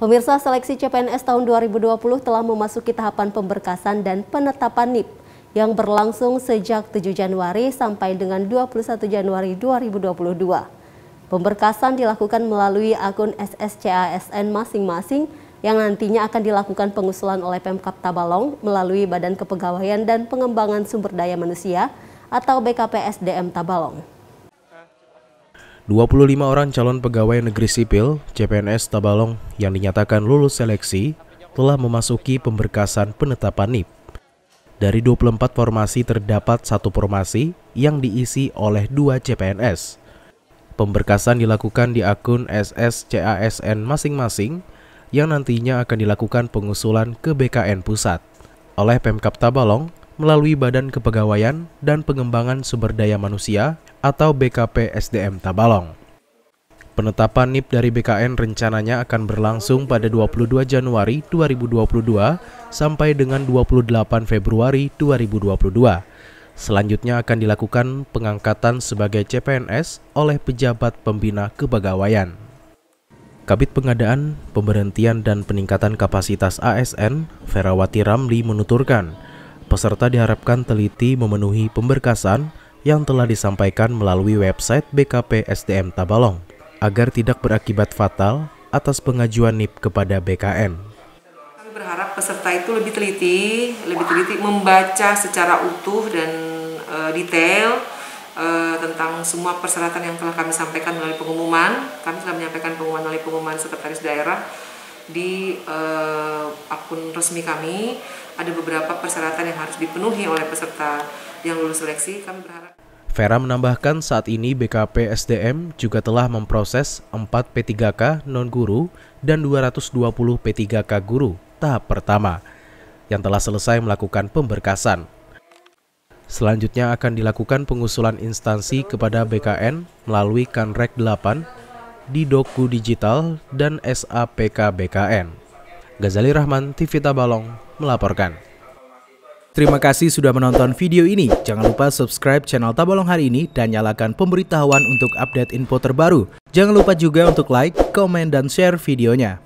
Pemirsa seleksi CPNS tahun 2020 telah memasuki tahapan pemberkasan dan penetapan NIP yang berlangsung sejak 7 Januari sampai dengan 21 Januari 2022. Pemberkasan dilakukan melalui akun SSCASN masing-masing yang nantinya akan dilakukan pengusulan oleh Pemkap Tabalong melalui Badan Kepegawaian dan Pengembangan Sumber Daya Manusia atau BKPSDM Tabalong. 25 orang calon pegawai negeri sipil CPNS Tabalong yang dinyatakan lulus seleksi telah memasuki pemberkasan penetapan NIP. Dari 24 formasi terdapat satu formasi yang diisi oleh dua CPNS. Pemberkasan dilakukan di akun SSCASN masing-masing yang nantinya akan dilakukan pengusulan ke BKN Pusat oleh Pemkap Tabalong melalui Badan Kepegawaian dan Pengembangan Sumber Daya Manusia atau BKP SDM Tabalong. Penetapan NIP dari BKN rencananya akan berlangsung pada 22 Januari 2022 sampai dengan 28 Februari 2022. Selanjutnya akan dilakukan pengangkatan sebagai CPNS oleh pejabat pembina kepegawaian. Kabit Pengadaan, Pemberhentian dan Peningkatan Kapasitas ASN, Ferawati Ramli menuturkan, peserta diharapkan teliti memenuhi pemberkasan, yang telah disampaikan melalui website BKP SDM Tabalong agar tidak berakibat fatal atas pengajuan NIP kepada BKN. Kami berharap peserta itu lebih teliti, lebih teliti membaca secara utuh dan e, detail e, tentang semua persyaratan yang telah kami sampaikan melalui pengumuman. Kami telah menyampaikan pengumuman melalui pengumuman sekretaris daerah di uh, akun resmi kami ada beberapa persyaratan yang harus dipenuhi oleh peserta yang lulus seleksi. Kami berharap Vera menambahkan saat ini BKP SDM juga telah memproses 4 P3K non-guru dan 220 P3K guru tahap pertama yang telah selesai melakukan pemberkasan. Selanjutnya akan dilakukan pengusulan instansi kepada BKN melalui Kanrek 8 di Doku Digital dan SAPK BKN. Gazali Rahman, TV Tabalong melaporkan. Terima kasih sudah menonton video ini. Jangan lupa subscribe channel Tabalong hari ini dan nyalakan pemberitahuan untuk update info terbaru. Jangan lupa juga untuk like, komen, dan share videonya.